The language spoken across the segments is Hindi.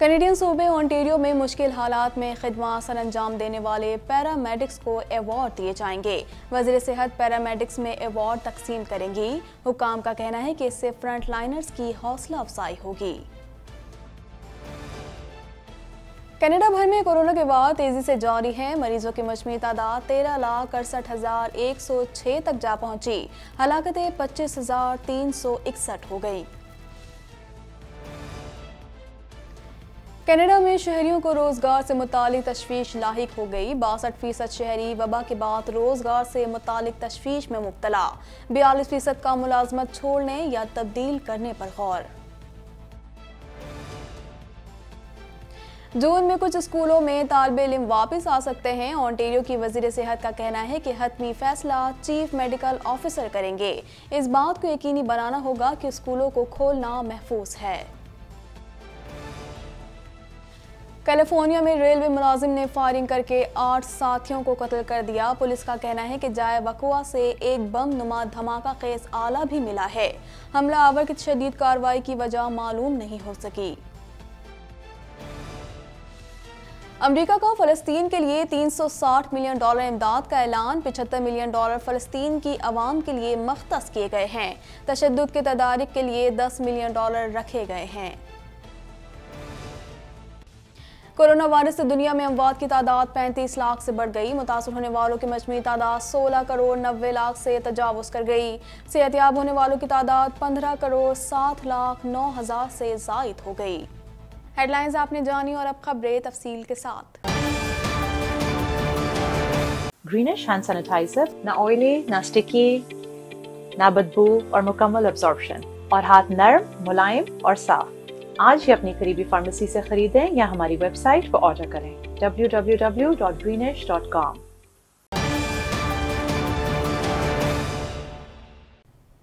कनेडियन सूबे ओंटेरियो में मुश्किल हालात में खदमा सर अंजाम देने वाले पैरामेडिक्स को अवार्ड दिए जाएंगे वजीर सेहत पैरामेडिक्स में अवार्ड तकसीम करेंगी हुकाम का कहना है कि इससे फ्रंट लाइनर्स की हौसला अफजाई होगी कनाडा भर में कोरोना के बाद तेजी से जारी है मरीजों की मजमू तादाद तेरह लाख अड़सठ हजार एक सौ छः तक जा पहुंची हलाकते पच्चीस हजार तीन सौ इकसठ हो गई कनाडा में शहरियों को रोजगार से मुतल तशवीश लाक हो गई बासठ फीसद शहरी वबा के बाद रोजगार से मुतल तशवीश में मुबतला बयालीस फीसद का मुलाजमत छोड़ने या तब्दील करने पर गौर जून में कुछ स्कूलों में तालब इम वापस आ सकते हैं ऑन्टेरियो की वजीर सेहत का कहना है कि हतमी फैसला चीफ मेडिकल ऑफिसर करेंगे इस बात को यकीनी बनाना होगा कि स्कूलों को खोलना महफूज है कैलिफोर्निया में रेलवे मुलाजिम ने फायरिंग करके आठ साथियों को कत्ल कर दिया पुलिस का कहना है कि जाय वकुआ से एक बम नुमा धमाका खेस आला भी मिला है आवर की शदीद कार्रवाई की वजह मालूम नहीं हो सकी अमेरिका का फलस्तीन के लिए 360 मिलियन डॉलर इमदाद का ऐलान 75 मिलियन डॉलर फलस्तीन की आवाम के लिए मख्तस किए गए हैं तशद के तदारक के लिए 10 मिलियन डॉलर रखे गए हैं कोरोना वायरस से दुनिया में अमवात की तादाद पैंतीस लाख से बढ़ गई मुतासर होने वालों की मजमू तादाद सोलह करोड़ नब्बे लाख से तजावज़ कर गई सेहतियाब होने वालों की तादाद पंद्रह करोड़ सात लाख नौ हज़ार से जायद हो गई हेडलाइंस आपने जानी और अब खबरें तफसील के साथ ग्रीनिश हैंड सैनिटाइजर ना ऑयली ना स्टिकी ना बदबू और मुकम्मल और हाथ नरम मुलायम और साफ आज ही अपनी करीबी फार्मेसी से खरीदें या हमारी वेबसाइट पर ऑर्डर करें www.greenesh.com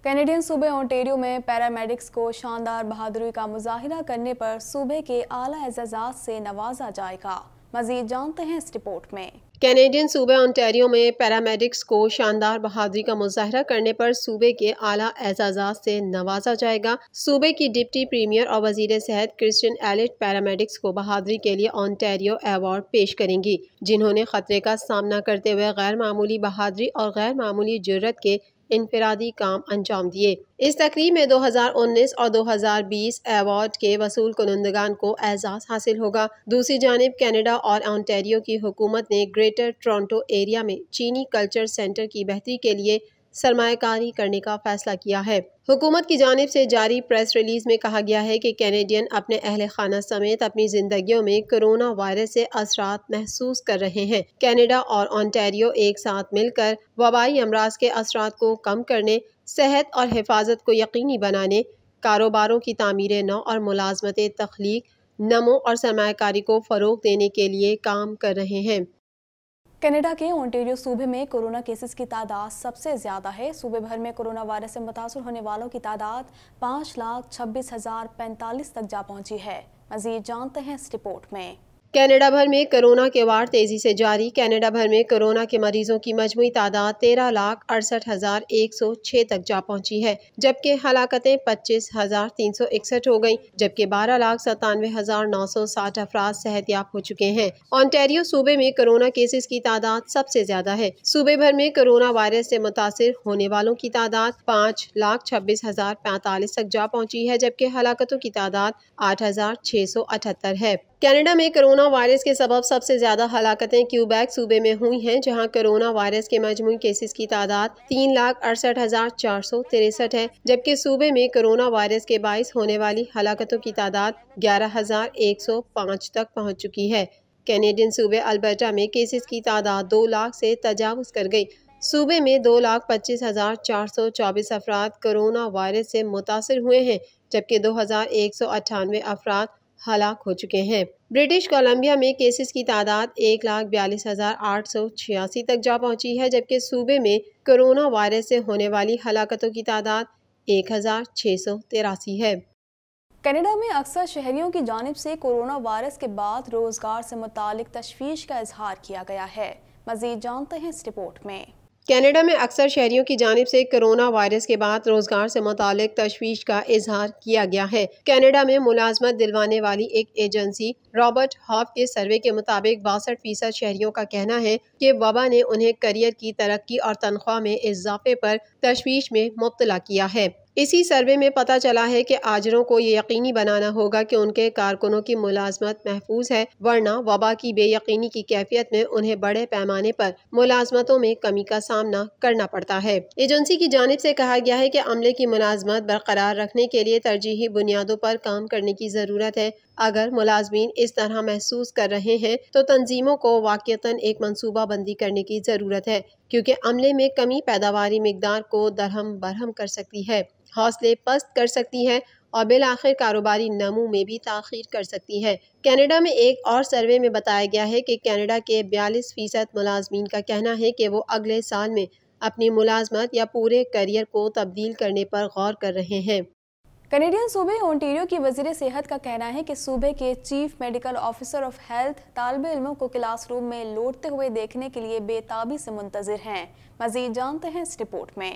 कैनेडियन सूबे ओंटेरियो में पैरामेडिक्स को शानदार बहादुरी का मुजाहरा करने पर सूबे के आला एजाज से नवाजा जाएगा मजीद जानते हैं इस रिपोर्ट में कैनेडियन सूबे ऑन्टेरियो में पैरामेडिक्स को शानदार बहादुरी का मुजाहरा करने पर सूबे के आला एजाजा से नवाजा जाएगा सूबे की डिप्टी प्रीमियर और वजीर सेहत क्रिस्टन एलिट पैरामेडिक्स को बहादुरी के लिए ऑनटेरियो अवार्ड पेश करेंगी जिन्होंने खतरे का सामना करते हुए गैर मामूली बहादुरी और गैर मामूली जरूरत के इनफरादी काम अंजाम दिए इस तकरीब में 2019 और 2020 अवार्ड के वसूल कुनंदगान को एजाज़ हासिल होगा दूसरी जानब कैनेडा और ऑनटेरियो की हुकूमत ने ग्रेटर टोरंटो एरिया में चीनी कल्चर सेंटर की बेहतरी के लिए सरमाकारी करने का फैसला किया है हुकूमत की जानब से जारी प्रेस रिलीज में कहा गया है कि कैनेडियन अपने अहल खाना समेत अपनी जिंदगियों में कोरोना वायरस से असरात महसूस कर रहे हैं कैनेडा और ऑनटेरियो एक साथ मिलकर वबाई अमराज के असरात को कम करने सेहत और हिफाजत को यकीनी बनाने कारोबारों की तमीर नौ और मुलाजमत तख्लीक नमो और सरमाकारी को फ़रोग देने के लिए काम कर रहे हैं कनाडा के ओंटेरियो सूबे में कोरोना केसेस की तादाद सबसे ज़्यादा है सूबे भर में कोरोना वायरस से मुतासर होने वालों की तादाद पाँच लाख छब्बीस हज़ार पैंतालीस तक जा पहुंची है मज़ीद जानते हैं इस रिपोर्ट में कनाडा भर में कोरोना के वार तेज़ी से जारी कनाडा भर में कोरोना के मरीजों की मजमू तादाद तेरह लाख अड़सठ हज़ार एक सौ छः तक जा पहुंची है जबकि हलाकतें पच्चीस हज़ार तीन सौ इकसठ हो गयी जबकि बारह लाख सतानवे हज़ार नौ सौ साठ अफराज सेहतियाब हो चुके हैं ऑन्टेरियो सूबे में कोरोना केसेस की तादाद सबसे ज्यादा है सूबे भर में कोरोना वायरस ऐसी मुतासर होने वालों की तादाद पाँच लाख छब्बीस हज़ार पैंतालीस तक जा पहुँची है जबकि हलाकतों की तादाद आठ हज़ार छः सौ अठहत्तर है कनाडा में कोरोना वायरस के सबब सबसे ज़्यादा हलाकतें क्यूबैक सूबे में हुई हैं जहां कोरोना वायरस के मजमू केसेस की तादाद तीन लाख अड़सठ हज़ार चार सौ तिरसठ है जबकि सूबे में कोरोना वायरस के बायस होने वाली हलाकतों की तादाद ग्यारह हज़ार एक सौ पाँच तक पहुंच चुकी है कैनेडियन सूबे अल्बर्टा में केसेस की तादाद दो लाख से तजावज़ कर गई सूबे में दो लाख पच्चीस हज़ार चार सौ चौबीस अफराद कोरोना वायरस से मुतासर हुए हैं जबकि दो हज़ार एक सौ अट्ठानवे अफराद हलाक हो चुके हैं ब्रिटिश कोलंबिया में केसेस की तादाद एक लाख बयालीस हज़ार आठ सौ छियासी तक जा पहुंची है जबकि सूबे में कोरोना वायरस से होने वाली हलाकतों की तादाद एक हज़ार छः सौ तिरासी है कनाडा में अक्सर शहरियों की जानब से कोरोना वायरस के बाद रोज़गार से मुतल तशवीश का इजहार किया गया है मजीद जानते हैं इस रिपोर्ट में कनाडा में अक्सर शहरियों की जानब से कोरोना वायरस के बाद रोजगार से मुतक तशवीश का इजहार किया गया है कनाडा में मुलाजमत दिलवाने वाली एक एजेंसी रॉबर्ट हॉफ के सर्वे के मुताबिक बासठ फीसद शहरियों का कहना है कि वबा ने उन्हें करियर की तरक्की और तनख्वाह में इजाफे पर तशवीश में मुबतला किया है इसी सर्वे में पता चला है कि आजरों को ये यकीनी बनाना होगा कि उनके कारकुनों की मुलाजमत महफूज है वरना वबा की बेयकनी की कैफियत में उन्हें बड़े पैमाने पर मुलाजमतों में कमी का सामना करना पड़ता है एजेंसी की जानब से कहा गया है कि अमले की मुलाजमत बरकरार रखने के लिए तरजीही बुनियादों पर काम करने की ज़रूरत है अगर मुलाजमीन इस तरह महसूस कर रहे हैं तो तंजीमों को वाक़ता एक मनसूबा बंदी करने की ज़रूरत है क्योंकि अमले में कमी पैदावार मकदार को दरहम बरहम कर सकती है हौसले पस्त कर सकती है और बिल आखिर कारोबारी नमू में भी तखिर कर सकती है कनाडा में एक और सर्वे में बताया गया है कि कनाडा के बयालीस फ़ीसद मुलाजमीन का कहना है कि वो अगले साल में अपनी मुलाजमत या पूरे करियर को तब्दील करने पर गौर कर रहे हैं कनेडियन सूबे ओंटेरियो की वजीर सेहत का कहना है कि सूबे के chief medical officer of health तालब इलमों को क्लासरूम में लौटते हुए देखने के लिए बेताबी से मुंतजर हैं मजीद जानते हैं इस रिपोर्ट में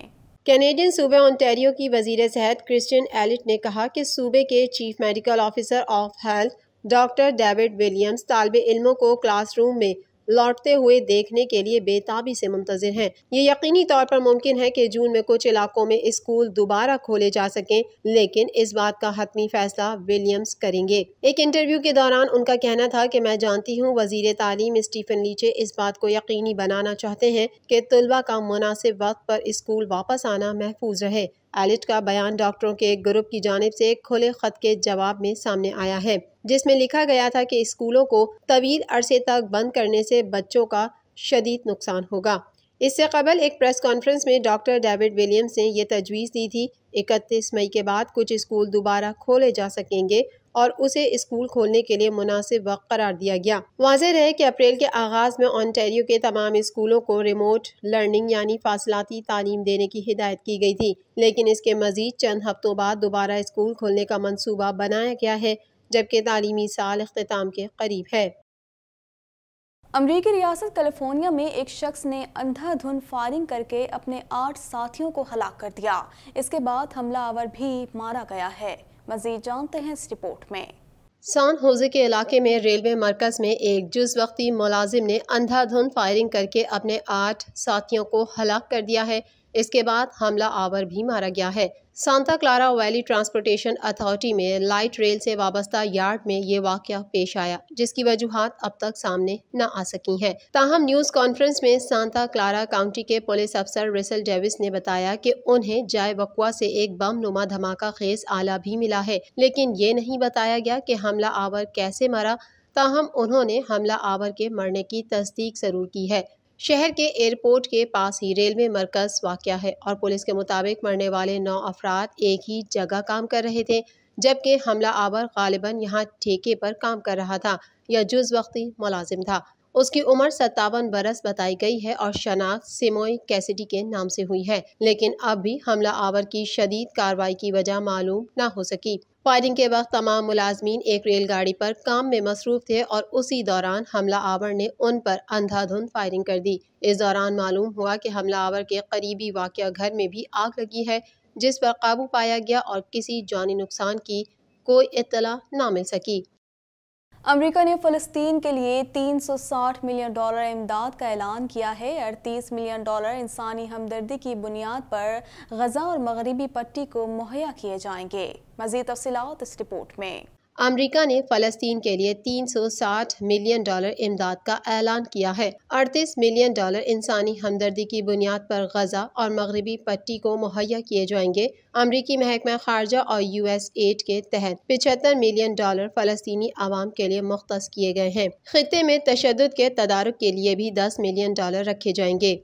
कैनेडियन सूबे ओंटेरियो की वजीर सेहत क्रिस्टियन एलिट ने कहा कि सूबे के chief medical officer of health doctor David Williams तालब इलमों को क्लासरूम में लौटते हुए देखने के लिए बेताबी से मुंतजर हैं ये यकीनी तौर पर मुमकिन है कि जून में कुछ इलाकों में स्कूल दोबारा खोले जा सकें लेकिन इस बात का हतमी फैसला विलियम्स करेंगे एक इंटरव्यू के दौरान उनका कहना था कि मैं जानती हूँ वजीर तालीम स्टीफन लीचे इस बात को यकीनी बनाना चाहते हैं कि तलबा का मुनासिब वक्त पर स्कूल वापस आना महफूज रहे एलिट का बयान डॉक्टरों के एक ग्रुप की जानब से एक खुले खत के जवाब में सामने आया है जिसमें लिखा गया था कि स्कूलों को तवील अरसे तक बंद करने से बच्चों का शदीद नुकसान होगा इससे कबल एक प्रेस कॉन्फ्रेंस में डॉक्टर डेविड विलियम्स ने यह तजवीज़ दी थी इकतीस मई के बाद कुछ स्कूल दोबारा खोले जा सकेंगे और उसे स्कूल खोलने के लिए मुनासिब वक्त करार दिया गया वाज रहे कि अप्रैल के आगाज़ में ऑनटेरियो के तमाम स्कूलों को रिमोट लर्निंग यानी फासलाती तालीम देने की हिदायत की गई थी लेकिन इसके मजीद चंद हफ्तों बाद दोबारा स्कूल खोलने का मनसूबा बनाया गया है जबकि तालीमी साल अख्ताम के करीब है अमरीकी रियासत कैलिफोर्निया में एक शख्स ने अंधाधुन फायरिंग करके अपने आठ साथियों को हलाक कर दिया इसके बाद हमला आवर भी मारा गया है मजीद जानते हैं इस रिपोर्ट में सान होजे के इलाके में रेलवे मरकज़ में एक जुज वक्ती मुलाजिम ने अंधाधुन फायरिंग करके अपने आठ साथियों को हलाक कर दिया है इसके बाद हमला आवर भी मारा गया है Santa Clara Valley Transportation Authority में लाइट रेल से वाबस्ता यार्ड में ये वाक़ पेश आया जिसकी वजूहत अब तक सामने न आ सकी हैं ताहम न्यूज़ कॉन्फ्रेंस में सांता क्लारा काउंटी के पुलिस अफसर रिसल डेविस ने बताया कि उन्हें जाय वकुआ से एक बम नुमा धमाका खेज आला भी मिला है लेकिन ये नहीं बताया गया कि हमला आवर कैसे मरा ताहम उन्होंने हमला आवर के मरने की तस्दीक ज़रूर की है शहर के एयरपोर्ट के पास ही रेलवे मरकज वाक़ है और पुलिस के मुताबिक मरने वाले नौ अफराद एक ही जगह काम कर रहे थे जबकि हमला आवर गालिबा यहाँ ठेके पर काम कर रहा था या जुज वक्ती मुलाजिम था उसकी उम्र सत्तावन बरस बताई गई है और शनाख्त सिमोई कैसिडी के नाम से हुई है लेकिन अब भी हमला आवर की शदीद कार्रवाई की वजह मालूम न हो सकी फायरिंग के वक्त तमाम मुलाजमीन एक रेलगाड़ी पर काम में मसरूफ थे और उसी दौरान हमला आवर ने उन पर अंधाधुंध फायरिंग कर दी इस दौरान मालूम हुआ कि हमला आवर के करीबी वाक़ घर में भी आग लगी है जिस पर काबू पाया गया और किसी जानी नुकसान की कोई इतला ना मिल सकी अमेरिका ने फ़लस्तीन के लिए 360 मिलियन डॉलर इमदाद का ऐलान किया है अड़तीस मिलियन डॉलर इंसानी हमदर्दी की बुनियाद पर गजा और मगरबी पट्टी को मुहैया किए जाएंगे मज़ीद तफसलत इस रिपोर्ट में अमरीका ने फलस्तीन के लिए 360 मिलियन डॉलर इमदाद का ऐलान किया है 38 मिलियन डॉलर इंसानी हमदर्दी की बुनियाद पर गजा और मगरबी पट्टी को मुहैया किए जाएंगे अमरीकी महकमा खारजा और यू एस एड के तहत पिछहत्तर मिलियन डॉलर फलस्तनी आवाम के लिए मुख्त किए गए हैं खत्े में तशद के तदारक के लिए भी दस मिलियन डॉलर रखे जाएंगे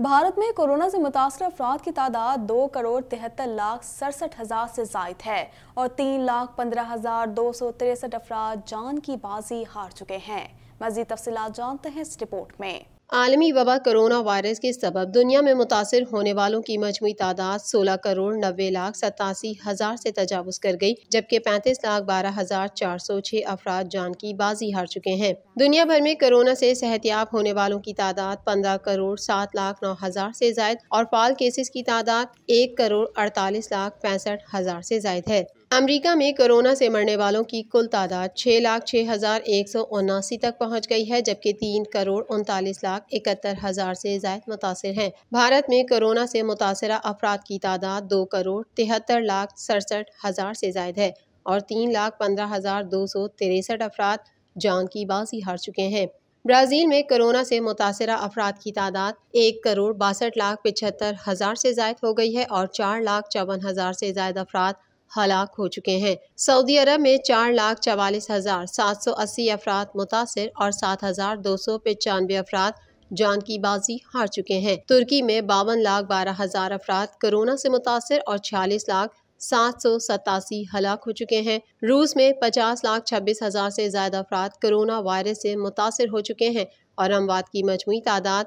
भारत में कोरोना से मुतासर अफराद की तादाद दो करोड़ तिहत्तर लाख सड़सठ हज़ार से जायद है और तीन लाख पंद्रह हज़ार दो सौ तिरसठ अफराद जान की बाजी हार चुके हैं मजीद तफसी जानते हैं इस रिपोर्ट में आलमी वबा कोरोना वायरस के सबब दुनिया में मुतासर होने वालों की मजमू तादाद 16 करोड़ नबे लाख सतासी हज़ार से तजावज़ कर गई जबकि पैंतीस लाख बारह हज़ार चार सौ छः अफराद जान की बाजी हार चुके हैं दुनिया भर में कोरोना से सेहतियाब होने वालों की तादाद पंद्रह करोड़ सात लाख नौ हज़ार से जायद और फाल केसेस की तादाद एक करोड़ अड़तालीस लाख पैंसठ हज़ार से जायद है अमेरिका में कोरोना से मरने वालों की कुल तादाद छः लाख छः हज़ार एक सौ उनासी तक पहुंच गई है जबकि तीन करोड़ उनतालीस लाख इकहत्तर हज़ार से ज्यादा मुतासर हैं भारत में कोरोना से मुतासर अफराद की तादाद दो करोड़ तिहत्तर लाख सड़सठ हज़ार से जायद है और तीन लाख पंद्रह हज़ार दो सौ तिरसठ अफराद जान की बाजी हार चुके हैं ब्राज़ील में कोरोना से मुतासर अफराद की तादाद एक करोड़ बासठ लाख पिछहत्तर हज़ार से ज्यादा हो गई है और चार लाख चौवन हज़ार से ज्यादा अफराद हलाक हो चुके हैं सऊदी अरब में चार लाख चवालीस हज़ार सात सौ अस्सी अफराद मुतासर और सात हज़ार दो सौ पचानवे अफराद जान की बाजी हार चुके हैं तुर्की में बावन लाख बारह हज़ार अफराद कोरोना से मुतासर और छियालीस लाख सात सौ सतासी हलाक हो चुके हैं रूस में पचास लाख छब्बीस हज़ार से ज्यादा अफराद कोरोना वायरस से मुतासर हो चुके हैं और अमवाद की मजमू तादाद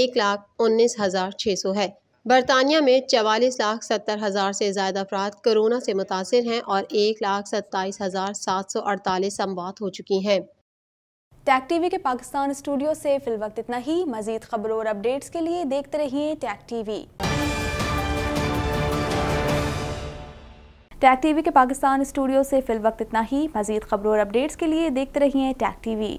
एक लाख उन्नीस हज़ार छः सौ है बरतानिया में चवालीस लाख सत्तर हज़ार से ज़्यादा अफराद कोरोना से मुतासर हैं और एक लाख सत्ताईस हज़ार सात सौ अड़तालीस अमवात हो चुकी हैं टैग टीवी के पाकिस्तान स्टूडियो से फिल वक्त इतना ही मजीद खबरों और अपडेट्स के लिए देखते रहिए टैक टीवी टैक टीवी के पाकिस्तान स्टूडियो से फिल वक्त इतना ही मजीद खबरों और अपडेट्स के लिए देखते रहिए टैक टीवी